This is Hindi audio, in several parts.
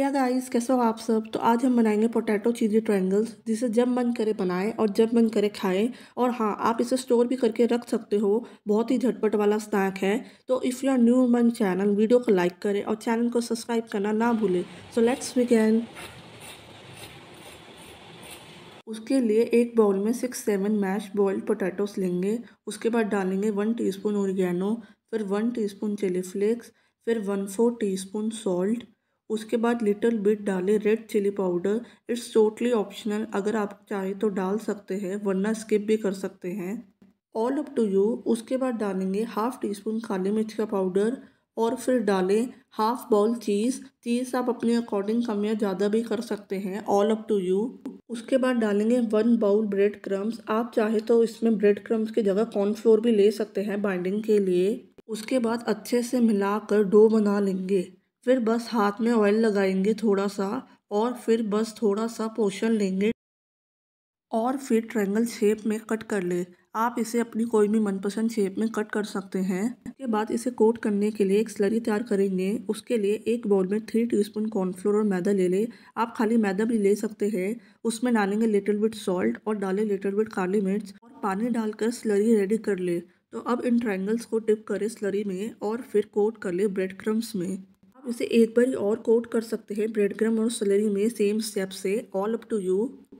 या गाइस कैसे हो आप सब तो आज हम बनाएंगे पोटैटो चीज़ी ट्रायंगल्स जिसे जब मन करे बनाएं और जब मन करे खाएं और हाँ आप इसे स्टोर भी करके रख सकते हो बहुत ही झटपट वाला स्नैक है तो इफ़ यू आर न्यू मन चैनल वीडियो को लाइक करें और चैनल को सब्सक्राइब करना ना भूलें सो लेट्स बिगेन उसके लिए एक बाउल में six seven mash boiled potatoes लेंगे उसके बाद डालेंगे वन टी स्पून फिर वन स्पून चिली फ्लेक्स फिर वन फोर टी सॉल्ट उसके बाद लिटिल बिट डालें red chilli powder it's totally optional अगर आप चाहें तो डाल सकते हैं वरना स्किप भी कर सकते हैं ऑल अप टू यू उसके बाद डालेंगे हाफ़ टी स्पून काली मिर्च का पाउडर और फिर डालें हाफ़ बाउल चीज़ चीज़ आप अपने अकॉर्डिंग कम या ज़्यादा भी कर सकते हैं ऑल अप टू यू उसके बाद डालेंगे वन बाउल ब्रेड क्रम्स आप चाहे तो इसमें ब्रेड क्रम्स की जगह कॉर्नफ्लोर भी ले सकते हैं बाइंडिंग के लिए उसके बाद अच्छे से मिलाकर डो बना लेंगे फिर बस हाथ में ऑयल लगाएंगे थोड़ा सा और फिर बस थोड़ा सा पोषण लेंगे और फिर ट्रैंगल शेप में कट कर ले आप इसे अपनी कोई भी मनपसंद शेप में कट कर सकते हैं इसके बाद इसे कोट करने के लिए एक स्लरी तैयार करेंगे उसके लिए एक बाउल में थ्री टीस्पून कॉर्नफ्लोर और मैदा ले लें आप खाली मैदा भी ले सकते हैं उसमें डालेंगे लिटिल बिट सॉल्ट और डालें लिटिल बिट काली मिर्च और पानी डालकर स्लरी रेडी कर ले तो अब इन ट्राइंगल्स को टिप करें स्लरी में और फिर कोट कर ले ब्रेड क्रम्स में आप इसे एक बार और कोट कर सकते हैं ब्रेड क्रम और सलेरी में सेम स्टेप से ऑल अप टू यू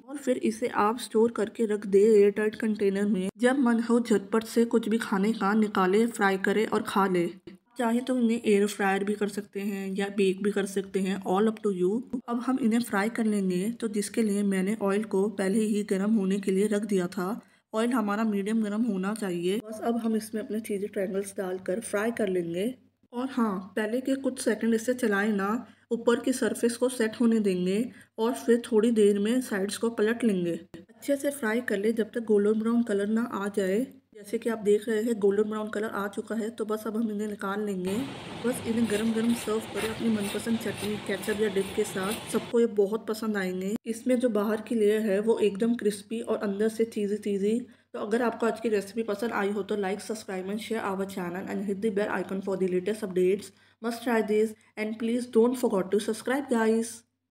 और फिर इसे आप स्टोर करके रख दे एयर टाइट कंटेनर में जब मन हो झटपट से कुछ भी खाने का निकाले फ्राई करे और खा ले चाहे तो इन्हें एयर फ्रायर भी कर सकते हैं या बेक भी कर सकते हैं ऑल अप टू यू अब हम इन्हें फ्राई कर लेंगे तो जिसके लिए मैंने ऑयल को पहले ही गर्म होने के लिए रख दिया था ऑयल हमारा मीडियम गर्म होना चाहिए बस अब हम इसमें अपने चीजें ट्रैंगल्स डालकर फ्राई कर लेंगे और हाँ पहले के कुछ सेकंड इसे चलाएं ना ऊपर की सरफेस को सेट होने देंगे और फिर थोड़ी देर में साइड्स को पलट लेंगे अच्छे से फ्राई कर ले जब तक गोल्डन ब्राउन कलर ना आ जाए जैसे कि आप देख रहे हैं गोल्डन ब्राउन कलर आ चुका है तो बस अब हम इन्हें निकाल लेंगे बस इन्हें गरम गरम सर्व करें अपनी मनपसंद चटनी कैचअप या डिप के साथ सबको ये बहुत पसंद आएंगे इसमें जो बाहर की लेयर है वो एकदम क्रिस्पी और अंदर से चीज़ी चीज़ी तो अगर आपको आज की रेसिपी पसंद आई हो तो like subscribe and share our channel and hit the bell icon for the latest updates must try this and please don't forgot to subscribe guys